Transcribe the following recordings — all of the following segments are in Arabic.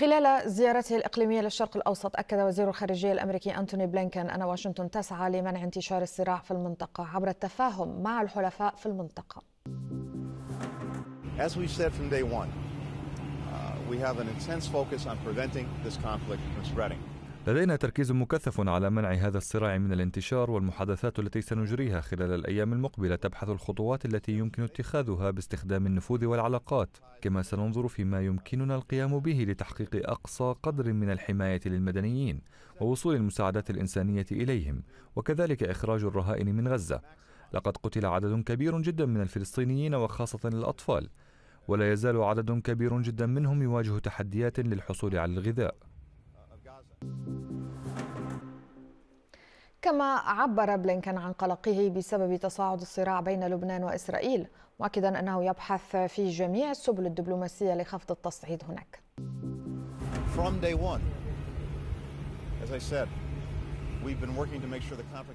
خلال زيارته الإقليمية للشرق الأوسط أكد وزير الخارجية الأمريكي أنتوني بلينكن أن واشنطن تسعى لمنع انتشار الصراع في المنطقة عبر التفاهم مع الحلفاء في المنطقة. As said from day one, uh, we have an intense focus on preventing this conflict from spreading. لدينا تركيز مكثف على منع هذا الصراع من الانتشار والمحادثات التي سنجريها خلال الأيام المقبلة تبحث الخطوات التي يمكن اتخاذها باستخدام النفوذ والعلاقات كما سننظر فيما يمكننا القيام به لتحقيق أقصى قدر من الحماية للمدنيين ووصول المساعدات الإنسانية إليهم وكذلك إخراج الرهائن من غزة لقد قتل عدد كبير جدا من الفلسطينيين وخاصة الأطفال ولا يزال عدد كبير جدا منهم يواجه تحديات للحصول على الغذاء كما عبر بلينكن عن قلقه بسبب تصاعد الصراع بين لبنان واسرائيل مؤكدا انه يبحث في جميع السبل الدبلوماسيه لخفض التصعيد هناك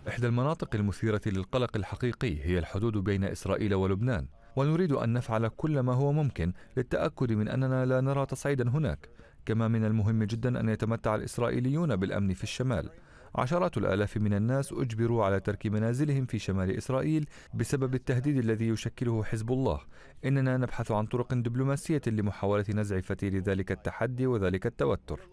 إحدى المناطق المثيرة للقلق الحقيقي هي الحدود بين إسرائيل ولبنان ونريد أن نفعل كل ما هو ممكن للتأكد من أننا لا نرى تصعيدا هناك كما من المهم جدا أن يتمتع الإسرائيليون بالأمن في الشمال عشرات الآلاف من الناس أجبروا على ترك منازلهم في شمال إسرائيل بسبب التهديد الذي يشكله حزب الله إننا نبحث عن طرق دبلوماسية لمحاولة نزع فتيل ذلك التحدي وذلك التوتر